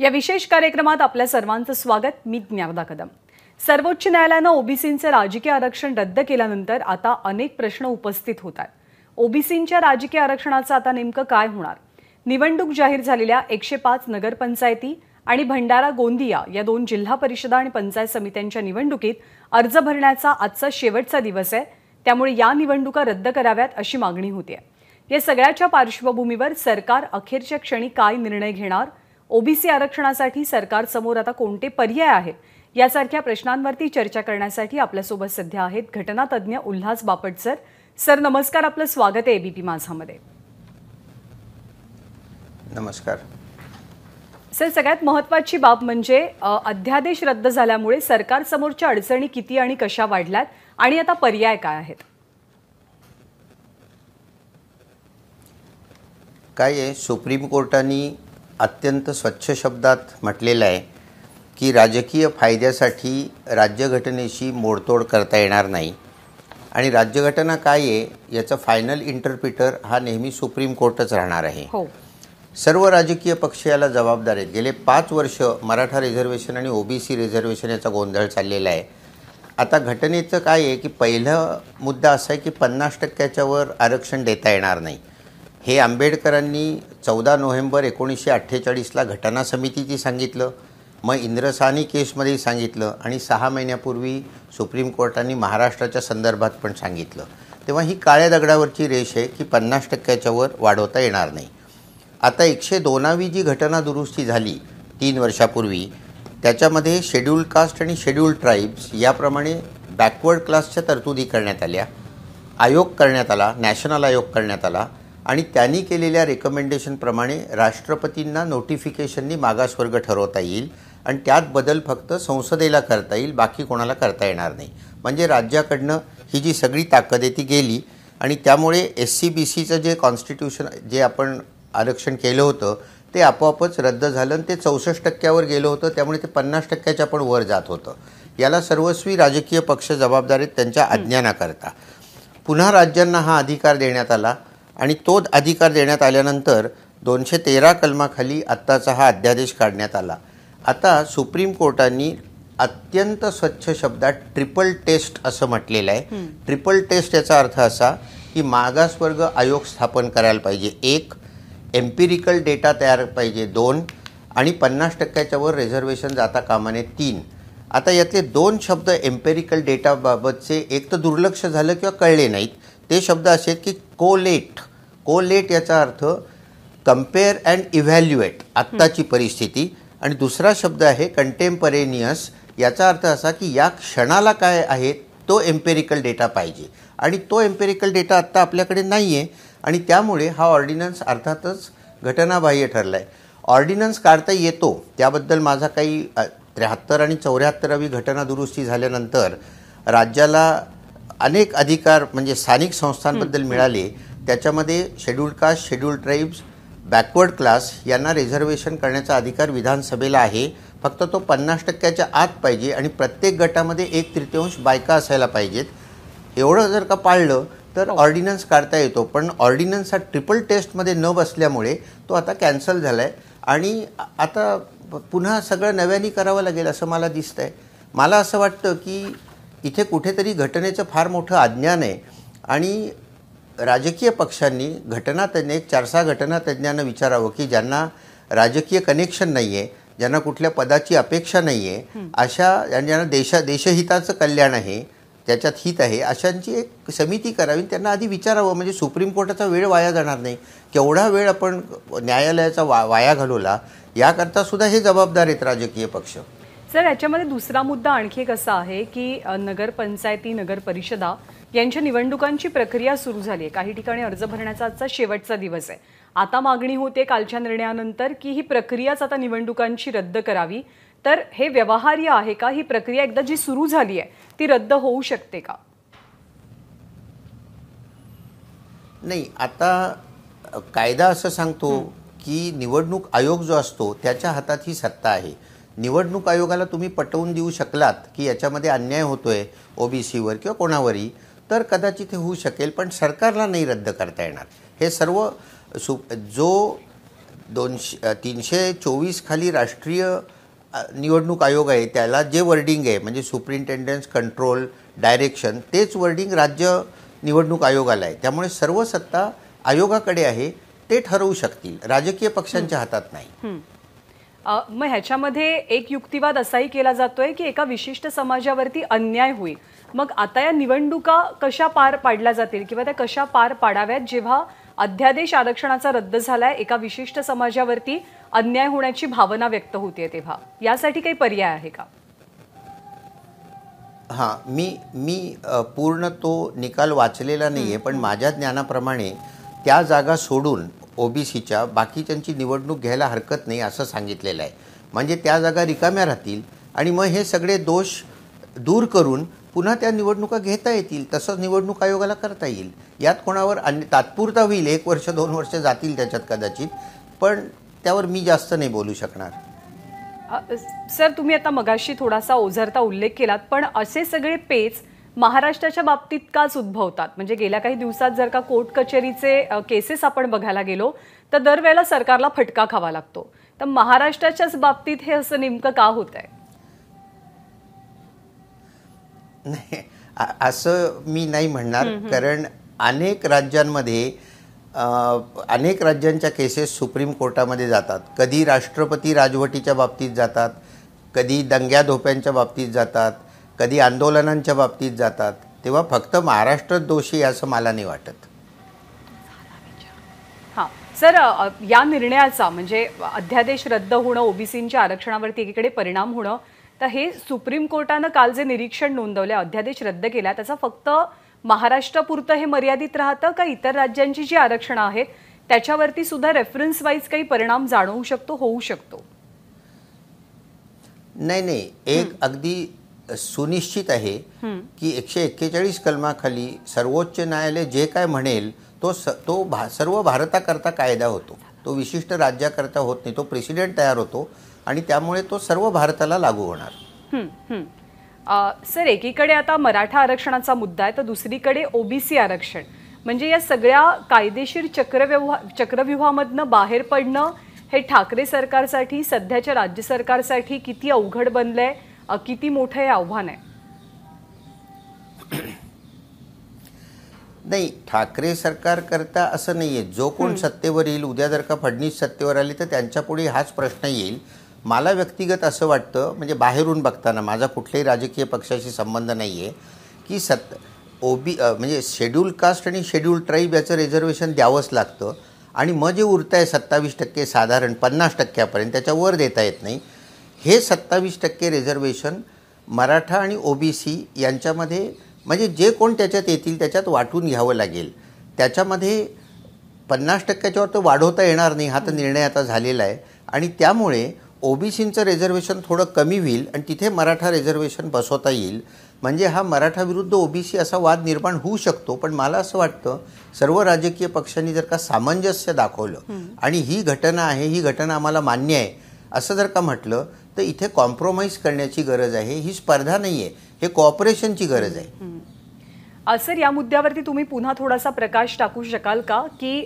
या विशेष कार्यक्रमात आपल्या सर्वांचं स्वागत मी ज्ञावदा कदम सर्वोच्च न्यायालयानं ओबीसींचं राजकीय आरक्षण रद्द केल्यानंतर आता अनेक प्रश्न उपस्थित होतात ओबीसींच्या राजकीय आरक्षणाचं आता नेमकं काय होणार निवडणूक जाहीर झालेल्या एकशे पाच नगरपंचायती आणि भंडारा गोंदिया या दोन जिल्हा परिषदा आणि पंचायत समित्यांच्या निवडणुकीत अर्ज भरण्याचा आजचा शेवटचा दिवस आहे त्यामुळे या निवडणुका रद्द कराव्यात अशी मागणी होती या सगळ्याच्या पार्श्वभूमीवर सरकार अखेरच्या क्षणी काय निर्णय घेणार ओबीसी आरक्षणासाठी सरकारसमोर आता कोणते पर्याय आहेत यासारख्या प्रश्नांवरती चर्चा करण्यासाठी आपल्यासोबत सध्या आहेत घटनातज्ञ उल्हास बापट सर सर नमस्कार आपलं स्वागत आहे एबीपी माझामध्ये नमस्कार सर सगळ्यात महत्वाची बाब म्हणजे अध्यादेश रद्द झाल्यामुळे सरकारसमोरच्या अडचणी किती आणि कशा वाढल्यात आणि आता पर्याय काय आहेत काय आहे सुप्रीम कोर्टाने अत्यंत स्वच्छ शब्दात म्हटलेलं आहे की राजकीय फायद्यासाठी राज्यघटनेशी मोडतोड करता येणार नाही आणि राज्यघटना काय आहे याचा फायनल इंटरप्रिटर हा नेहमी सुप्रीम कोर्टच राहणार आहे हो। सर्व राजकीय पक्ष याला जबाबदार आहेत गेले पाच वर्ष मराठा रिझर्वेशन आणि ओबीसी रिझर्वेशन याचा गोंधळ चाललेला आहे आता घटनेचं काय आहे की पहिला मुद्दा असा आहे की पन्नास टक्क्याच्यावर आरक्षण देता येणार नाही हे आंबेडकरांनी चौदा नोव्हेंबर एकोणीसशे अठ्ठेचाळीसला घटना समितीची सांगितलं मग इंद्रसानी केसमध्ये सांगितलं आणि सहा महिन्यापूर्वी सुप्रीम कोर्टाने महाराष्ट्राच्या संदर्भात पण सांगितलं तेव्हा ही काळ्या दगडावरची रेष आहे की पन्नास टक्क्याच्या वर वाढवता येणार नाही आता एकशे दोनावी जी घटना दुरुस्ती झाली तीन वर्षापूर्वी त्याच्यामध्ये शेड्यूल्ड कास्ट आणि शेड्यूल्ड ट्राईब्स याप्रमाणे बॅकवर्ड क्लासच्या तरतुदी करण्यात आल्या आयोग करण्यात आला नॅशनल आयोग करण्यात आला आणि त्यांनी केलेल्या रेकमेंडेशनप्रमाणे राष्ट्रपतींना नोटिफिकेशननी मागासवर्ग ठरवता येईल आणि त्यात बदल फक्त संसदेला करता येईल बाकी कोणाला करता येणार नाही म्हणजे राज्याकडनं ही जी सगळी ताकद आहे ती गेली आणि त्यामुळे एस सी बी सीचं जे कॉन्स्टिट्यूशन जे आपण आरक्षण केलं होतं ते आपोआपच रद्द झालं आणि ते चौसष्ट टक्क्यावर गेलं होतं त्यामुळे ते पन्नास टक्क्याच्या पण वर जात होतं याला सर्वस्वी राजकीय पक्ष जबाबदार आहेत त्यांच्या अज्ञानाकरता पुन्हा राज्यांना हा अधिकार देण्यात आला आणि तो अधिकार देण्यात आल्यानंतर दोनशे तेरा कलमाखाली आत्ताचा हा अध्यादेश काढण्यात आला आता सुप्रीम कोर्टाने अत्यंत स्वच्छ शब्दात ट्रिपल टेस्ट असं म्हटलेलं आहे ट्रिपल टेस्ट याचा अर्थ असा की मागासवर्ग आयोग स्थापन करायला पाहिजे एक एम्पिरिकल डेटा तयार पाहिजे दोन आणि पन्नास टक्क्याच्यावर वर रेझर्वेशन जाता कामाने तीन आता यातले दोन शब्द एम्पेरिकल डेटाबाबतचे एक तर दुर्लक्ष झालं किंवा कळले नाहीत ते शब्द असे आहेत की कोलेट कोलेट याचा अर्थ कम्पेअर अँड इव्हॅल्युएट आत्ताची परिस्थिती आणि दुसरा शब्द आहे कंटेम्परेनियस याचा अर्थ असा की या क्षणाला काय आहे तो एम्पेरिकल डेटा पाहिजे आणि तो एम्पेरिकल डेटा आत्ता आपल्याकडे नाही आहे आणि त्यामुळे हा ऑर्डिनन्स अर्थातच घटनाबाह्य ठरला आहे ऑर्डिनन्स काढता येतो त्याबद्दल माझा काही त्र्याहत्तर आणि चौऱ्याहत्तरावी घटना दुरुस्ती झाल्यानंतर राज्याला अनेक अधिकार म्हणजे स्थानिक संस्थांबद्दल मिळाले त्याच्यामध्ये scheduled caste scheduled tribes backward class यांना रिझर्वेशन करण्याचा अधिकार विधानसभेला आहे फक्त तो पन्नास टक्क्याच्या आत पाहिजे आणि प्रत्येक गटामध्ये एक तृतीयांश बायका असायला पाहिजेत एवढं जर का पाळलं तर ऑर्डिनन्स हो. काढता येतो पण ऑर्डिनन्स हा ट्रिपल टेस्टमध्ये न बसल्यामुळे तो आता कॅन्सल झाला आहे आणि आता पुन्हा सगळं नव्याने करावं लागेल असं मला दिसतं आहे मला असं वाटतं की इथे कुठेतरी घटनेचं फार मोठं अज्ञान आहे आणि राजकीय पक्षांनी घटनातज्ञ एक चार सहा घटनातज्ञांना विचारावं की ज्यांना राजकीय कनेक्शन नाही आहे ज्यांना कुठल्या पदाची अपेक्षा नाही आहे अशा ज्यांना देशा देशहिताचं कल्याण आहे त्याच्यात हित आहे अशांची एक समिती करावी त्यांना आधी विचारावं म्हणजे सुप्रीम कोर्टाचा वेळ वाया जाणार नाही केवढा वेळ आपण न्यायालयाचा वा वाया घालवला याकरता सुद्धा हे जबाबदार आहेत राजकीय पक्ष सर याच्यामध्ये दुसरा मुद्दा आणखी एक असा आहे की नगरपंचायती नगर परिषदा यांच्या निवडणुकांची प्रक्रिया सुरू झाली आहे काही ठिकाणी अर्ज भरण्याचा आजचा शेवटचा दिवस आहे आता मागणी होते कालच्या निर्णयानंतर की ही प्रक्रियाच आता निवडणुकांची रद्द करावी तर हे व्यवहार्य आहे का ही प्रक्रिया एकदा जी सुरू झाली आहे ती रद्द होऊ शकते का नाही आता कायदा असं सांगतो की निवडणूक आयोग जो असतो त्याच्या हातात ही सत्ता आहे निवडणूक आयोगाला तुम्ही पटवून देऊ शकलात की याच्यामध्ये अन्याय होतो आहे ओबीसीवर किंवा कोणावरही तर कदाचित हे होऊ शकेल पण सरकारला नाही रद्द करता येणार हे सर्व सु जो दोनशे तीनशे चोवीस खाली राष्ट्रीय निवडणूक आयोग आहे त्याला जे वर्डिंग आहे म्हणजे सुप्रिंटेंडन्स कंट्रोल डायरेक्शन तेच वर्डिंग राज्य निवडणूक आयोगाला आहे त्यामुळे सर्व सत्ता आयोगाकडे आहे ते ठरवू शकतील राजकीय पक्षांच्या हातात नाही मग ह्याच्यामध्ये एक युक्तिवाद असाही केला जातोय की एका विशिष्ट समाजावरती अन्याय होईल मग आता या निवडणुका कशा पार पाडल्या जातील किंवा त्या कशा पार पाडाव्यात जेव्हा अध्यादेश आरक्षणाचा रद्द झालाय एका विशिष्ट समाजावरती अन्याय होण्याची भावना व्यक्त होते तेव्हा यासाठी काही पर्याय आहे का हां मी मी पूर्ण तो निकाल वाचलेला नाही आहे पण माझ्या ज्ञानाप्रमाणे त्या जागा सोडून ओबीसीच्या बाकीच्यांची निवडणूक घ्यायला हरकत नाही असं सांगितलेलं आहे म्हणजे त्या जागा रिकाम्या राहतील आणि मग हे सगळे दोष दूर करून पुन्हा त्या निवडणुका घेता येतील तसंच निवडणूक आयोगाला करता येईल यात कोणावर अन्य तात्पुरता होईल एक वर्ष दोन वर्ष जातील त्याच्यात कदाचित पण त्यावर मी जास्त नाही बोलू शकणार सर तुम्ही आता मगाशी थोडासा ओझरता उल्लेख केलात पण असे सगळे पेच महाराष्ट्राच्या बाबतीत काच उद्भवतात म्हणजे गेल्या काही दिवसात जर का कोर्ट कचेरीचे केसेस आपण बघायला गेलो तर दरवेळेला सरकारला फटका खावा लागतो तर महाराष्ट्राच्याच बाबतीत हे असं नेमकं का होत आहे नाही असं मी नाही म्हणणार कारण अनेक राज्यांमध्ये अनेक राज्यांच्या केसेस सुप्रीम कोर्टामध्ये जातात कधी राष्ट्रपती राजवटीच्या बाबतीत जातात कधी दंग्या धोप्यांच्या बाबतीत जातात कधी आंदोलनांच्या बाबतीत जातात तेव्हा फक्त महाराष्ट्रात दोषी असं मला नाही वाटत हां सर या निर्णयाचा म्हणजे अध्यादेश रद्द होणं ओबीसींच्या आरक्षणावरती एकीकडे परिणाम होणं तर हे सुप्रीम कोर्टानं काल जे निरीक्षण नोंदवलं अध्यादेश रद्द केला त्याचा फक्त महाराष्ट्रापुरतं हे मर्यादित राहतं का इतर राज्यांची जी आरक्षणं आहेत त्याच्यावरती सुद्धा रेफरन्स वाईज काही परिणाम जाणवू शकतो होऊ शकतो नाही नाही एक अगदी सुनिश्चित आहे की एकशे एक्केचाळीस कलमाखाली सर्वोच्च न्यायालय जे काय म्हणेल तो स तो भा सर्व भारताकरता कायदा होतो तो विशिष्ट राज्याकरता होत नाही तो प्रेसिडेंट तयार होतो आणि त्यामुळे तो सर्व भारताला लागू होणार सर एकीकडे आता मराठा आरक्षणाचा मुद्दा आहे तर दुसरीकडे ओबीसी आरक्षण म्हणजे या सगळ्या कायदेशीर चक्रव्यवहा चक्रव्यूहामधनं बाहेर पडणं हे ठाकरे सरकारसाठी सध्याच्या राज्य सरकारसाठी किती अवघड बनलं आहे किती मोठं हे आव्हान आहे नाही ठाकरे सरकार करता असं नाही आहे जो कोण सत्तेवर येईल उद्या जर का फडणवीस सत्तेवर आले तर त्यांच्यापुढे हाच प्रश्न येईल मला व्यक्तिगत असं वाटतं म्हणजे बाहेरून बघताना माझा कुठल्याही राजकीय पक्षाशी संबंध नाही आहे की सत् ओबी म्हणजे शेड्यूल कास्ट आणि शेड्यूल ट्राईब याचं रिझर्वेशन द्यावंच लागतं आणि मग जे उरतं आहे सत्तावीस टक्के साधारण पन्नास टक्क्यापर्यंत त्याच्यावर देता येत नाही हे सत्तावीस टक्के रिझर्वेशन मराठा आणि ओ बी सी यांच्यामध्ये म्हणजे जे कोण त्याच्यात येतील त्याच्यात वाटून घ्यावं लागेल त्याच्यामध्ये पन्नास टक्क्याच्यावर तो वाढवता येणार नाही हा तर निर्णय आता झालेला आहे आणि त्यामुळे सींचं रिझर्वेशन थोडं कमी होईल आणि तिथे मराठा रिझर्वेशन बसवता येईल म्हणजे हा मराठा विरुद्ध ओबीसी असा वाद निर्माण होऊ शकतो पण मला असं वाटतं सर्व राजकीय पक्षांनी जर का सामंजस्य दाखवलं आणि ही घटना आहे ही घटना आम्हाला मान्य आहे असं जर का म्हटलं तर इथे कॉम्प्रोमाइज करण्याची गरज आहे ही स्पर्धा नाही आहे हे कॉपरेशनची गरज आहे सर या मुद्द्यावरती तुम्ही पुन्हा थोडासा प्रकाश टाकू शकाल का की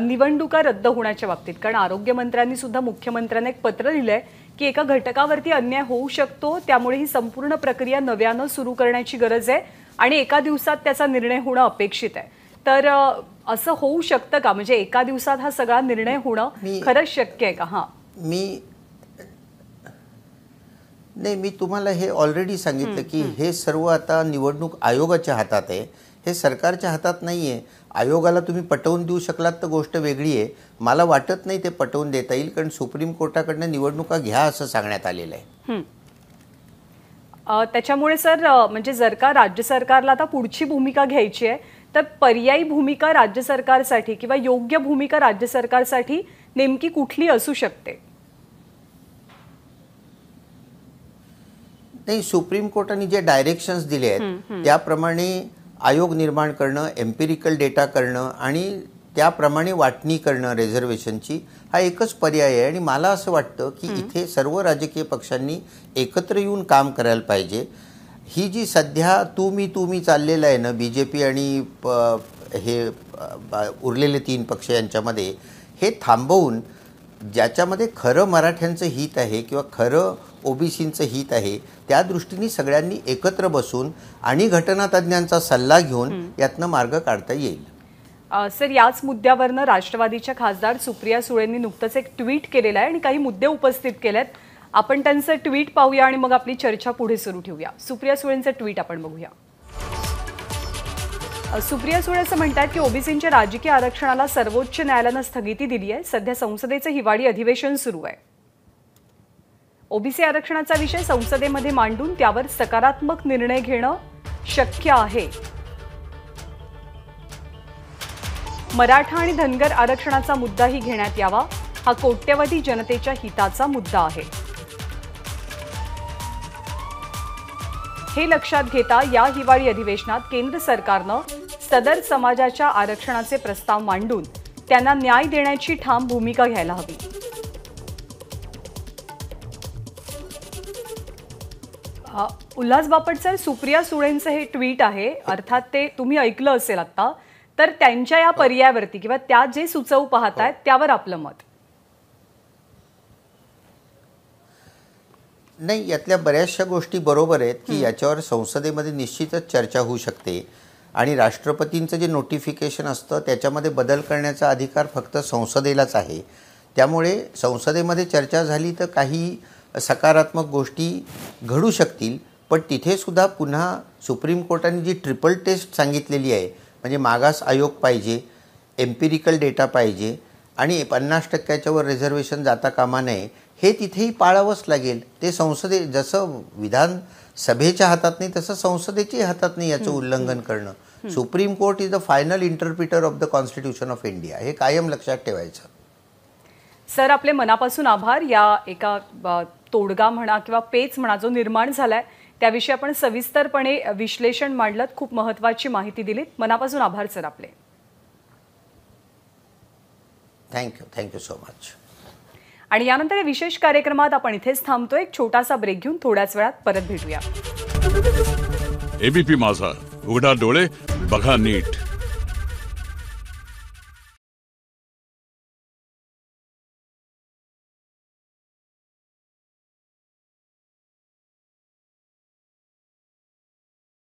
निवडणुका रद्द होण्याच्या बाबतीत कारण आरोग्यमंत्र्यांनी सुद्धा मुख्यमंत्र्यांना एक पत्र लिहिलंय की एका घटकावरती अन्याय होऊ शकतो त्यामुळे ही संपूर्ण प्रक्रिया नव्यानं सुरू करण्याची गरज आहे आणि एका दिवसात त्याचा निर्णय होणं अपेक्षित आहे तर असं होऊ शकतं का म्हणजे एका दिवसात हा सगळा निर्णय होणं खरंच शक्य आहे का हा मी नाही मी तुम्हाला हे ऑलरेडी सांगितलं की हे सर्व आता निवडणूक आयोगाच्या हातात आहे हे सरकारच्या हातात नाही आहे आयोगाला तुम्ही पटवून देऊ शकलात तर गोष्ट वेगळी आहे मला वाटत नाही ते पटवून देता येईल कारण सुप्रीम कोर्टाकडनं निवडणुका घ्या असं सांगण्यात आलेलं आहे त्याच्यामुळे सर म्हणजे जर का राज्य सरकारला आता पुढची भूमिका घ्यायची आहे तर पर्यायी भूमिका राज्य सरकारसाठी किंवा योग्य भूमिका राज्य सरकारसाठी नेमकी कुठली असू शकते नाही सुप्रीम कोर्टाने जे डायरेक्शन्स दिले आहेत त्याप्रमाणे आयोग निर्माण करणं एम्पिरिकल डेटा करणं आणि त्याप्रमाणे वाटणी करणं रिझर्वेशनची हा एकच पर्याय आहे आणि मला असं वाटतं की इथे सर्व राजकीय पक्षांनी एकत्र येऊन काम करायला पाहिजे ही जी सध्या तू मी तू मी चाललेलं आहे ना बी जे पी आणि हे उरलेले तीन पक्ष यांच्यामध्ये हे थांबवून ज्याच्यामध्ये खरं मराठ्यांचं हित आहे किंवा खरं ओबीसींचं हित आहे त्या दृष्टीने सगळ्यांनी एकत्र बसून आणि घटनातज्ञांचा सल्ला घेऊन यातनं मार्ग काढता येईल सर याच मुद्द्यावरनं राष्ट्रवादीच्या खासदार सुप्रिया सुळेंनी नुकतंच एक ट्विट केलेलं आहे आणि काही मुद्दे उपस्थित केलेत आपण त्यांचं ट्विट पाहूया आणि मग आपली चर्चा पुढे सुरू ठेवूया सुप्रिया सुळेंचं ट्विट आपण बघूया सुप्रिया सुळे असं म्हणतात की ओबीसींच्या राजकीय आरक्षणाला सर्वोच्च न्यायालयानं स्थगिती दिली आहे सध्या संसदेचं हिवाळी अधिवेशन सुरू आहे ओबीसी आरक्षणाचा विषय संसदेमध्ये मांडून त्यावर सकारात्मक निर्णय घेणं शक्य आहे मराठा आणि धनगर आरक्षणाचा मुद्दाही घेण्यात यावा हा कोट्यवधी जनतेच्या हिताचा मुद्दा आहे हे लक्षात घेता या हिवाळी अधिवेशनात केंद्र सरकारनं सदर समाजाच्या आरक्षणाचे प्रस्ताव मांडून त्यांना न्याय देण्याची ठाम भूमिका घ्यायला हवी उल्हास सर सुप्रिया सुळेंचं हे ट्विट आहे अर्थात ते तुम्ही ऐकलं असेल आता तर त्यांच्या या पर्यायावरती किंवा त्या जे सुचवू पाहतायत हो. त्यावर आपलं मत नाही यातल्या बऱ्याचशा गोष्टी बरोबर आहेत की याच्यावर संसदेमध्ये निश्चितच चर्चा होऊ शकते आणि राष्ट्रपतींचं जे नोटिफिकेशन असतं त्याच्यामध्ये बदल करण्याचा अधिकार फक्त संसदेलाच आहे त्यामुळे संसदेमध्ये चर्चा झाली तर काही सकारात्मक गोष्टी घडू शकतील पण तिथेसुद्धा पुन्हा सुप्रीम कोर्टाने जी ट्रिपल टेस्ट सांगितलेली आहे म्हणजे मागास आयोग पाहिजे एम्पिरिकल डेटा पाहिजे आणि पन्नास टक्क्याच्यावर रिझर्वेशन जाता कामा नये हे तिथेही पाळावंच लागेल ते संसदे जसं विधान सभेच्या हातात नाही तसं संसदेच्याही हातात नाही याचं उल्लंघन करणं supreme court is the final interpreter of the constitution of India हे कायम लक्षात ठेवायचं सर आपले मनापासून आभार या एका तोडगा म्हणा किंवा पेच म्हणा जो निर्माण झालाय त्याविषयी आपण सविस्तरपणे विश्लेषण मांडलं खूप महत्त्वाची माहिती दिलीत मनापासून आभार सर आपले थँक्यू थँक्यू सो मच आणि यानंतर या विशेष कार्यक्रमात आपण इथेच थांबतो एक छोटासा ब्रेक घेऊन थोड्याच वेळात परत भेटूया एबीपी माझा उघडा डोळे बघा नीट